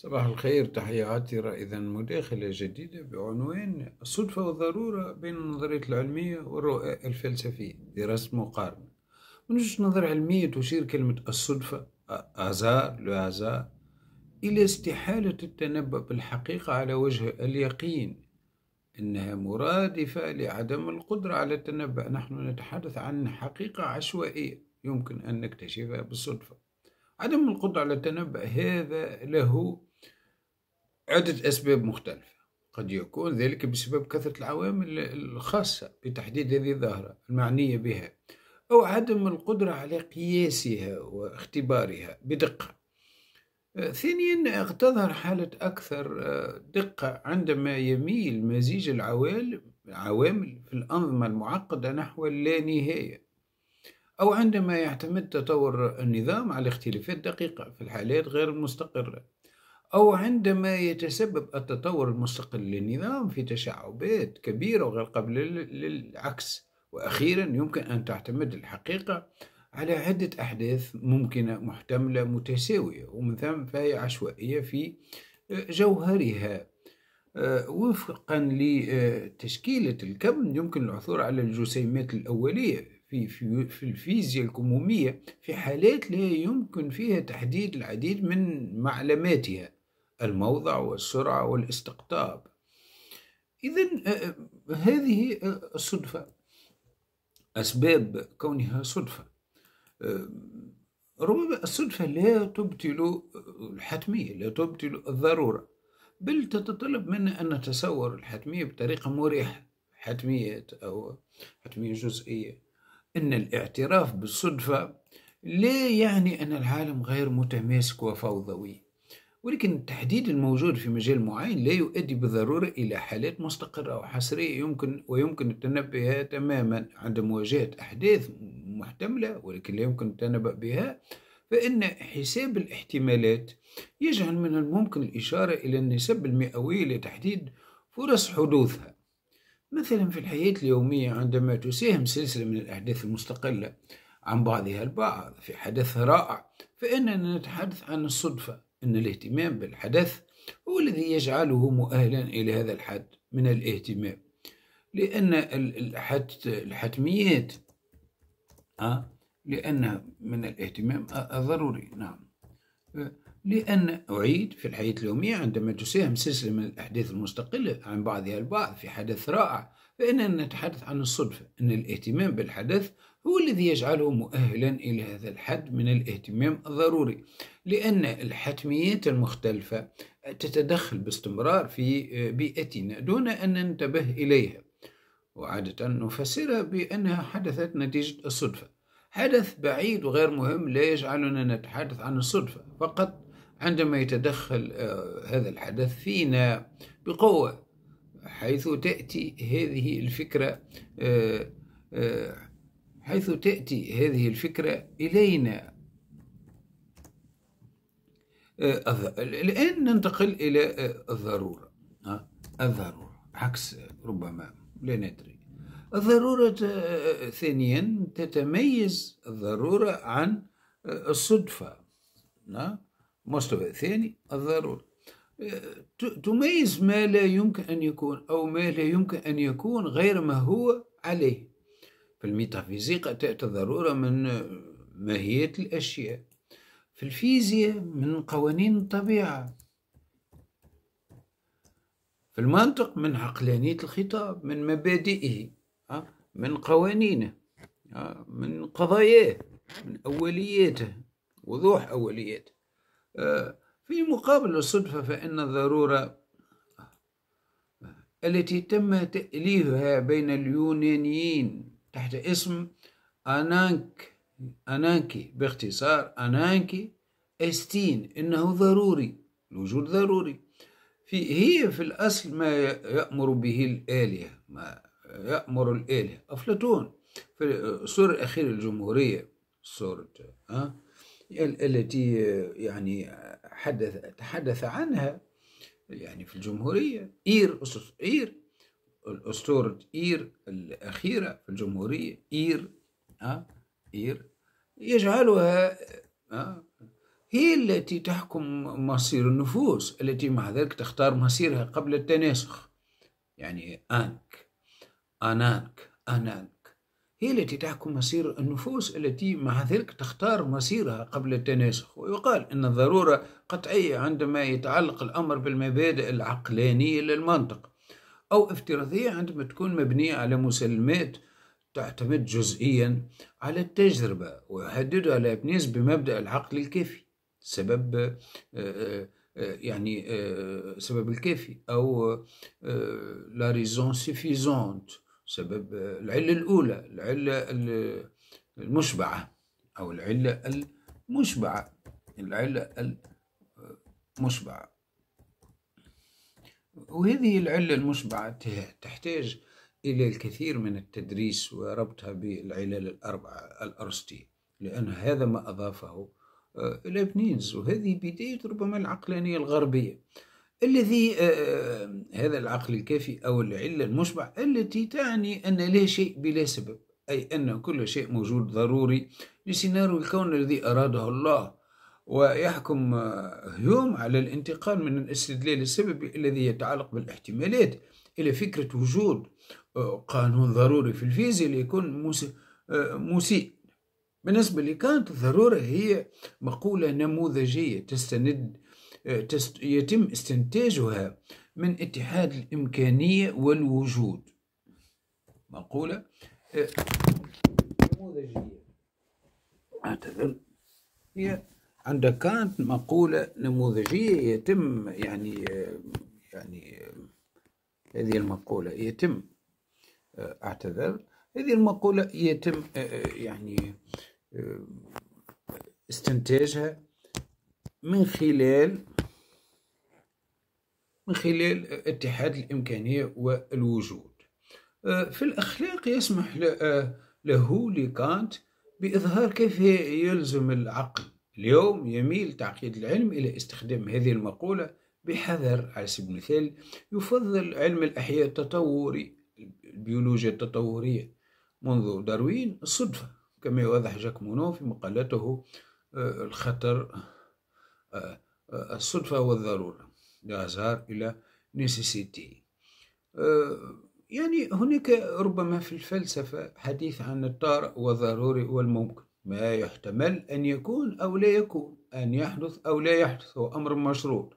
صباح الخير تحياتي إذا مداخلة جديدة بعنوان الصدفة والضرورة بين النظرية العلمية والرؤى الفلسفية دراسة مقارنة من وجهة نظر علمية تشير كلمة الصدفة أزار لأزار أزار إلى استحالة التنبأ بالحقيقة على وجه اليقين إنها مرادفة لعدم القدرة على التنبأ نحن نتحدث عن حقيقة عشوائية يمكن أن نكتشفها بالصدفة عدم القدرة على التنبأ هذا له عدة أسباب مختلفة قد يكون ذلك بسبب كثرة العوامل الخاصة بتحديد هذه الظاهرة المعنية بها أو عدم القدرة على قياسها واختبارها بدقة آه، ثانيا تظهر حالة أكثر آه، دقة عندما يميل مزيج العوالم العوامل في الأنظمة المعقدة نحو اللانهاية أو عندما يعتمد تطور النظام على اختلافات دقيقة في الحالات غير المستقرة أو عندما يتسبب التطور المستقل للنظام في تشعبات كبيرة وغير قابلة للعكس وأخيرا يمكن أن تعتمد الحقيقة على عدة أحداث ممكنة محتملة متساوية ومن ثم فهي عشوائية في آه، جوهرها آه، وفقا لتشكيلة آه، الكم يمكن العثور على الجسيمات الأولية في, في, في الفيزياء الكمومية في حالات لا يمكن فيها تحديد العديد من معلماتها الموضع والسرعة والاستقطاب إذا هذه الصدفة أسباب كونها صدفة ربما الصدفة لا تبطل الحتمية لا تبطل الضرورة بل تتطلب منا أن نتصور الحتمية بطريقة مريحة حتمية أو حتمية جزئية أن الاعتراف بالصدفة لا يعني أن العالم غير متماسك وفوضوي ولكن التحديد الموجود في مجال معين لا يؤدي بالضرورة إلى حالات مستقرة وحصرية يمكن ويمكن التنبؤ تماما عند مواجهة أحداث محتملة ولكن لا يمكن التنبؤ بها فإن حساب الاحتمالات يجعل من الممكن الإشارة إلى النسب المئوية لتحديد فرص حدوثها مثلا في الحياة اليومية عندما تساهم سلسلة من الأحداث المستقلة عن بعضها البعض في حدث رائع فإننا نتحدث عن الصدفة أن الاهتمام بالحدث هو الذي يجعله مؤهلا إلى هذا الحد من الاهتمام لأن الحتميات آه، لأن من الاهتمام آه، ضروري نعم لأن أعيد في الحياة اليومية عندما تساهم سلسلة من الأحداث المستقلة عن بعضها البعض في حدث رائع فإننا نتحدث عن الصدفة أن الاهتمام بالحدث هو الذي يجعله مؤهلا إلى هذا الحد من الاهتمام الضروري لأن الحتميات المختلفة تتدخل باستمرار في آه، بيئتنا دون أن ننتبه إليها وعادة نفسرها بأنها حدثت نتيجة الصدفة حدث بعيد وغير مهم لا يجعلنا نتحدث عن الصدفة فقط عندما يتدخل آه، هذا الحدث فينا بقوة حيث تأتي هذه الفكرة آه، حيث تأتي هذه الفكرة إلينا الآن آه، ننتقل إلى آه، الضرورة الضرورة عكس آه، ربما لا ندري الضرورة ثانيا تتميز الضرورة عن الصدفة مستوى ثاني الضرورة تميز ما لا يمكن أن يكون أو ما لا يمكن أن يكون غير ما هو عليه في الميتافيزيقا تأتي الضرورة من ماهية الأشياء في الفيزياء من قوانين الطبيعة في المنطق من عقلانية الخطاب من مبادئه من قوانينه من قضاياه من أولياته وضوح أولياته آه، في مقابل الصدفة فإن الضرورة التي تم تأليفها بين اليونانيين تحت اسم أنانك أنانكي باختصار أنانكي استين إنه ضروري الوجود ضروري في هي في الأصل ما يأمر به الآلهة ما يأمر الآلهة أفلاطون في الصورة الأخيرة الجمهورية سورة أه؟ التي يعني حدث تحدث عنها يعني في الجمهورية إير أسس إير الأسطورة إير الأخيرة في الجمهورية إير أه؟ إير يجعلها أه؟ هي التي تحكم مصير النفوس التي مع ذلك تختار مصيرها قبل التناسخ يعني أنك أنانك أنانك هي التي تحكم مصير النفوس التي مع ذلك تختار مصيرها قبل التناسخ ويقال أن الضرورة قطعية عندما يتعلق الأمر بالمبادئ العقلانية للمنطق أو افتراضية عندما تكون مبنية على مسلمات تعتمد جزئيا على التجربة ويهددها لابنيز بمبدأ العقل الكافي سبب آه، آه، آه، يعني سبب الكافي أو لا ريزون سيفيزونت سبب العلة الأولى العلة المشبعة أو العلة المشبعة العلة المشبعة وهذه العلة المشبعة تحتاج إلى الكثير من التدريس وربطها بالعلل الأربعة الأرسطية لأن هذا ما أضافه آه، لابنينز وهذه بداية ربما العقلانية الغربية الذي آه، آه، هذا العقل الكافي أو العلة المشبع التي تعني أن لا شيء بلا سبب أي أن كل شيء موجود ضروري لسيناريو الكون الذي أراده الله ويحكم آه، هيوم على الانتقال من الاستدلال السببي الذي يتعلق بالاحتمالات إلى فكرة وجود آه، قانون ضروري في الفيزياء ليكون مسيء آه، بالنسبة لكانت الضرورة هي مقولة نموذجية تستند تست يتم استنتاجها من اتحاد الإمكانية والوجود مقولة نموذجية أعتذر هي عند كانت مقولة نموذجية يتم يعني يعني هذه المقولة يتم آه، اعتذر هذه المقولة يتم آه، آه، يعني استنتاجها من خلال من خلال اتحاد الإمكانية والوجود في الأخلاق يسمح له لكانت بإظهار كيف يلزم العقل اليوم يميل تعقيد العلم إلى استخدام هذه المقولة بحذر على سبيل المثال يفضل علم الأحياء التطوري البيولوجيا التطورية منذ داروين الصدفة كما يوضح جاك مونو في مقالته آه، الخطر آه، آه، الصدفة والضرورة لازار إلى نيسيسيتي يعني هناك ربما في الفلسفة حديث عن الطارئ والضروري والممكن ما يحتمل أن يكون أو لا يكون أن يحدث أو لا يحدث هو أمر مشروط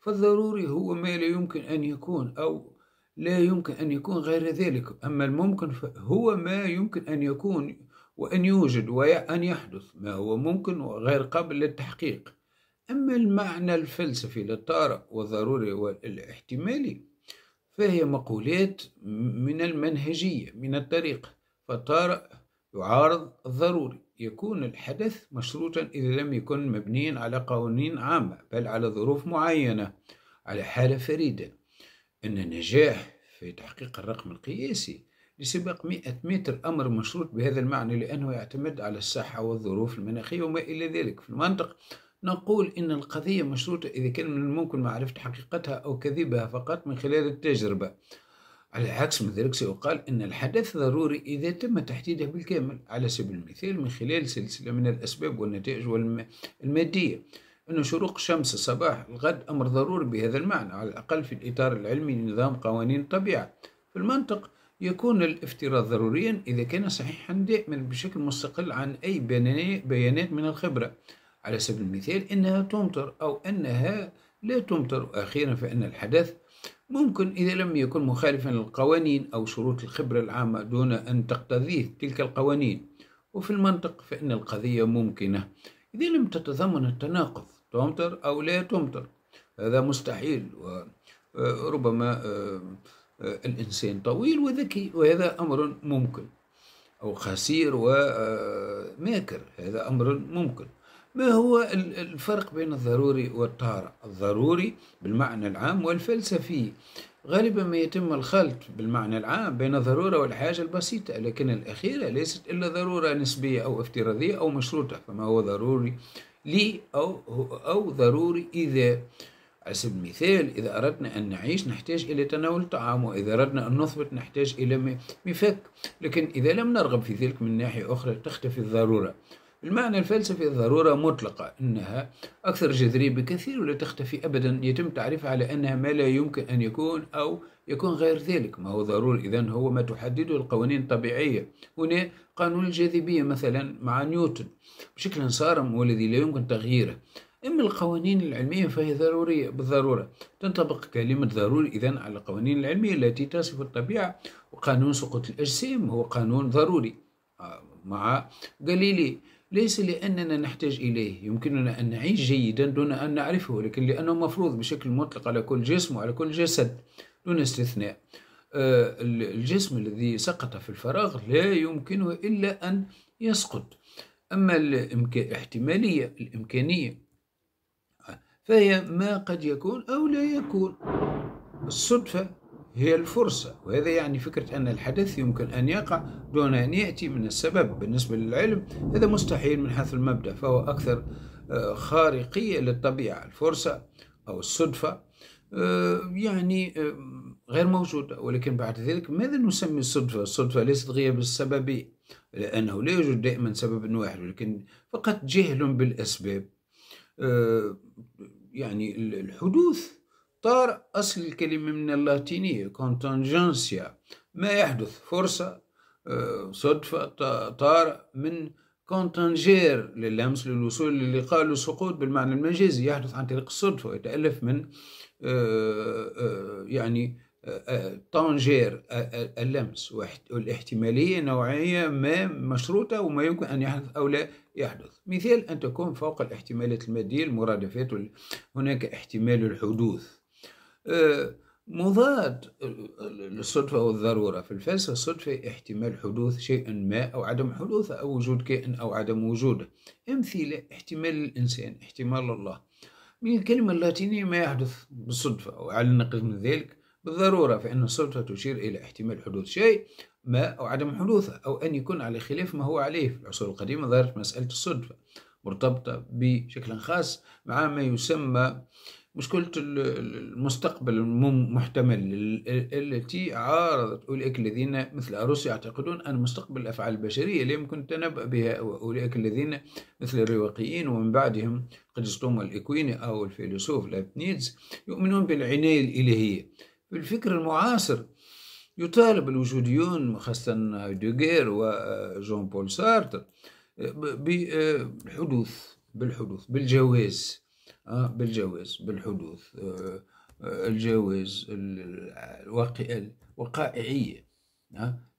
فالضروري هو ما لا يمكن أن يكون أو لا يمكن أن يكون غير ذلك أما الممكن هو ما يمكن أن يكون وأن يوجد وأن يحدث ما هو ممكن وغير قابل للتحقيق أما المعنى الفلسفي للطارئ والضروري والاحتمالي فهي مقولات من المنهجية من الطريقة فالطارئ يعارض الضروري يكون الحدث مشروطا إذا لم يكن مبنيا على قوانين عامة بل على ظروف معينة على حالة فريدة أن النجاح في تحقيق الرقم القياسي لسباق مئة متر أمر مشروط بهذا المعنى لأنه يعتمد على الصحة والظروف المناخية وما إلى ذلك في المنطق نقول إن القضية مشروطة إذا كان من الممكن معرفة حقيقتها أو كذبها فقط من خلال التجربة على العكس من ذلك سيقال أن الحدث ضروري إذا تم تحديده بالكامل على سبيل المثال من خلال سلسلة من الأسباب والنتائج المادية أن شروق شمس الصباح الغد أمر ضروري بهذا المعنى على الأقل في الإطار العلمي لنظام قوانين الطبيعة في المنطق يكون الافتراض ضروريا إذا كان صحيحا دائما بشكل مستقل عن أي بيانات من الخبرة على سبيل المثال أنها تمطر أو أنها لا تمطر أخيرا فإن الحدث ممكن إذا لم يكن مخالفا للقوانين أو شروط الخبرة العامة دون أن تقتضيه تلك القوانين وفي المنطق فإن القضية ممكنة إذا لم تتضمن التناقض تمطر أو لا تمطر هذا مستحيل وربما آه، آه، آه، الإنسان طويل وذكي وهذا أمر ممكن أو خسير وماكر هذا أمر ممكن ما هو الفرق بين الضروري والطارئ الضروري بالمعنى العام والفلسفي غالبا ما يتم الخلط بالمعنى العام بين الضرورة والحاجة البسيطة لكن الأخيرة ليست إلا ضرورة نسبية أو افتراضية أو مشروطة فما هو ضروري لي أو, أو ضروري إذا على سبيل المثال إذا أردنا أن نعيش نحتاج إلى تناول طعام وإذا أردنا أن نثبت نحتاج إلى مفك لكن إذا لم نرغب في ذلك من ناحية أخرى تختفي الضرورة المعنى الفلسفي الضرورة مطلقة أنها أكثر جذرية بكثير ولا تختفي أبدا يتم تعريفها على أنها ما لا يمكن أن يكون أو يكون غير ذلك ما هو ضروري إذا هو ما تحدده القوانين الطبيعية هنا قانون الجاذبية مثلا مع نيوتن بشكل صارم والذي لا يمكن تغييره أما القوانين العلمية فهي ضرورية بالضرورة تنطبق كلمة ضروري إذا على القوانين العلمية التي تصف الطبيعة وقانون سقوط الأجسام هو قانون ضروري آه، مع جاليلي ليس لأننا نحتاج إليه يمكننا أن نعيش جيدا دون أن نعرفه لكن لأنه مفروض بشكل مطلق على كل جسم وعلى كل جسد دون استثناء آه، الجسم الذي سقط في الفراغ لا يمكنه إلا أن يسقط أما الاحتمالية الإمكانية فهي ما قد يكون أو لا يكون الصدفة هي الفرصة وهذا يعني فكرة أن الحدث يمكن أن يقع دون أن يأتي من السبب بالنسبة للعلم هذا مستحيل من حيث المبدأ فهو أكثر آه، خارقية للطبيعة الفرصة أو الصدفة آه، يعني آه، غير موجودة ولكن بعد ذلك ماذا نسمي الصدفة؟ الصدفة ليست غياب السببية لأنه لا يوجد دائما سبب واحد ولكن فقط جهل بالأسباب يعني الحدوث طار أصل الكلمة من اللاتينية كونتنجنسيا ما يحدث فرصة آه، صدفة طار من كونتنجير للمس للوصول للقاء للسقوط بالمعنى المجازي يحدث عن طريق الصدفة ويتألف من آه، آه، يعني طنجير اللمس والاحتمالية نوعية ما مشروطة وما يمكن أن يحدث أو لا يحدث مثال أن تكون فوق الاحتمالات المادية المرادفات هناك احتمال الحدوث مضاد للصدفة والضرورة في الفلسفة الصدفة احتمال حدوث شيء ما أو عدم حدوثه أو وجود كائن أو عدم وجوده أمثلة احتمال الإنسان احتمال الله من الكلمة اللاتينية ما يحدث بالصدفة وعلى النقيض من ذلك بالضرورة فإن الصدفة تشير إلى احتمال حدوث شيء ما أو عدم حدوثه أو أن يكون على خلاف ما هو عليه في العصور القديمة ظهرت مسألة الصدفة مرتبطة بشكل خاص مع ما يسمى مشكلة المستقبل المحتمل التي عارضت أولئك الذين مثل روسيا يعتقدون أن مستقبل الأفعال البشرية لا يمكن التنبأ بها وأولئك الذين مثل الرواقيين ومن بعدهم قريستوم الإكويني أو الفيلسوف لابنيتز يؤمنون بالعناية الإلهية في الفكر المعاصر يطالب الوجوديون خاصة دوغير وجون آه، بول سارتر آه، بالحدوث بالحدوث بالجواز آه، بالجواز بالحدوث آه، آه، الجواز الوقائعية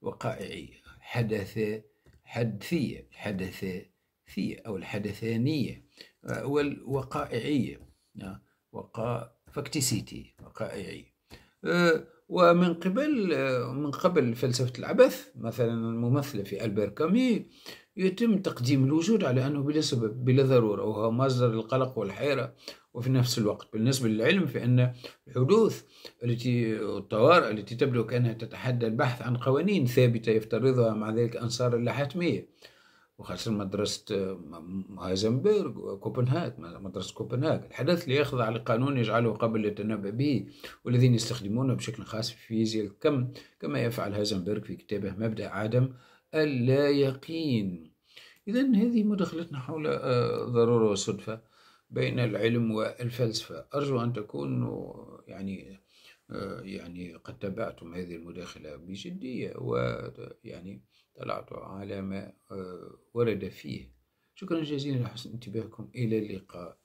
وقائعية حدث حدثية ثية أو الحدثانية والوقائعية وقا فاكتسيتي وقائعية ومن قبل من قبل فلسفة العبث مثلا الممثلة في ألبير كامي يتم تقديم الوجود على أنه بلا سبب بلا ضرورة وهو مصدر القلق والحيرة وفي نفس الوقت بالنسبة للعلم فإن الحدوث التي الطوارئ التي تبدو كأنها تتحدى البحث عن قوانين ثابتة يفترضها مع ذلك أنصار اللاحتمية وخاصة مدرسة هايزنبرغ وكوبنهاغ مدرسة كوبنهاغ الحدث ليخضع لقانون يجعله قبل يتنبأ به والذين يستخدمونه بشكل خاص في فيزياء الكم كما يفعل هايزنبرغ في كتابه مبدأ عدم اللا يقين إذا هذه مداخلتنا حول آه، ضرورة وصدفة بين العلم والفلسفة أرجو أن تكونوا يعني آه، يعني قد تابعتم هذه المداخلة بجدية ويعني طلعت على ما آه، ورد فيه شكرا جزيلا لحسن انتباهكم إلى اللقاء